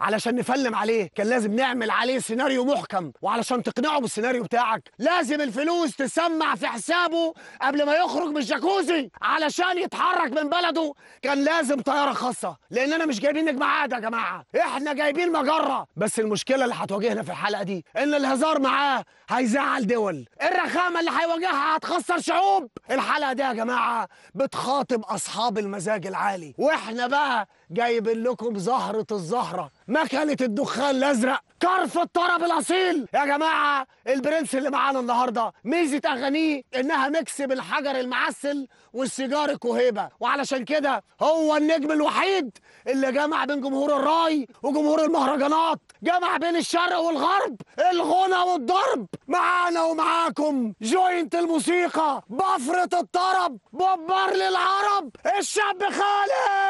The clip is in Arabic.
علشان نفلم عليه كان لازم نعمل عليه سيناريو محكم وعلشان تقنعه بالسيناريو بتاعك لازم الفلوس تسمع في حسابه قبل ما يخرج من الجاكوزي علشان يتحرك من بلده كان لازم طياره خاصه لاننا مش جايبين معاد يا جماعه احنا جايبين مجره بس المشكله اللي هتواجهنا في الحلقه دي ان الهزار معاه هيزعل دول الرخامه اللي هيواجهها هتخسر شعوب الحلقه دي يا جماعه بتخاطب اصحاب المزاج العالي واحنا بقى جايبين لكم زهره الزهره مكنه الدخان الازرق كرف الطرب الاصيل يا جماعه البرنس اللي معانا النهارده ميزه اغانيه انها ميكس بالحجر المعسل والسيجار الكوهيبه وعلشان كده هو النجم الوحيد اللي جمع بين جمهور الراي وجمهور المهرجانات جمع بين الشرق والغرب الغنى والضرب معانا ومعاكم جوينت الموسيقى بفرة الطرب بوب للعرب العرب الشاب خالد